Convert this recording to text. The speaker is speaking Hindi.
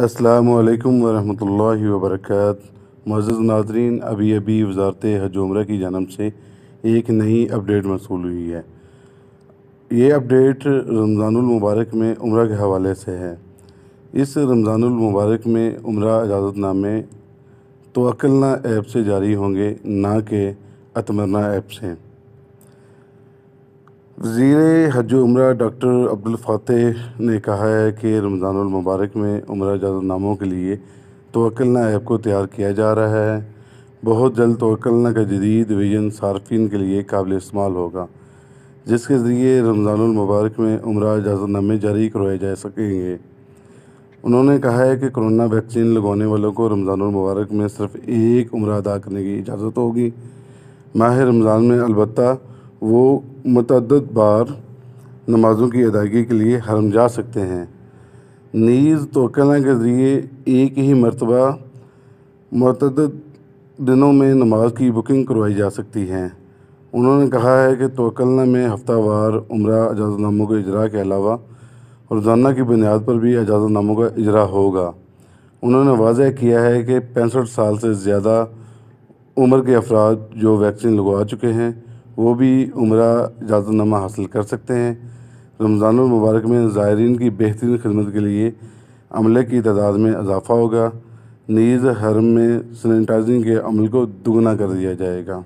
अस्सलाम वालेकुम वरहमतुल्लाहि वबरकत मज़ नाजरीन अभी अभी वजारत हज उम्र की जन्म से एक नई अपडेट मसूल हुई है ये अपडेट रमज़ानमबारक में उम्र के हवाले से है इस रमज़ानमबारक में उम्र इजाज़तनामे तो अकलना ऐप से जारी होंगे ना कि अतमरना ऐप से वजीर हज उम्र डॉक्टर अब्दुल फ़ातह ने कहा है कि रमज़ानमबारक में उम्र नामों के लिए तोकलना ऐप को तैयार किया जा रहा है बहुत जल्द तोकलना का जदीद विजन सार्फिन के लिए काबिल इस्तेमाल होगा जिसके ज़रिए रमज़ानमबारक में उम्र नामे जारी करवाए जा सकेंगे उन्होंने कहा है कि कोरोना वैक्सीन लगवाने वालों को रमज़ानमबारक में सिर्फ़ एक उम्र अदा करने की इजाज़त होगी माह रमज़ान में अलबत्ता वो मतद बार नमाज़ों की अदायगी के लिए हरम जा सकते हैं नीज़ तोकना के ज़रिए एक ही मरतबा मतद दिनों में नमाज की बुकिंग करवाई जा सकती हैं उन्होंने कहा है कि तोकलना में हफ्तावार उम्र अजाज़नामों के इजरा के अलावा रोज़ाना की बुनियाद पर भी अजाज़नामों का इजरा होगा उन्होंने वाजह किया है कि पैंसठ साल से ज़्यादा उम्र के अफराद जो वैक्सीन लगवा चुके हैं वो भी उम्रा इजाज़तनामा हासिल कर सकते हैं रमज़ान मुबारक में ज़ायरीन की बेहतरीन खदमत के लिए अमले की तादाद में इजाफ़ा होगा नीज़ हरम में सैनिटाइजिंग के अमल को दुगना कर दिया जाएगा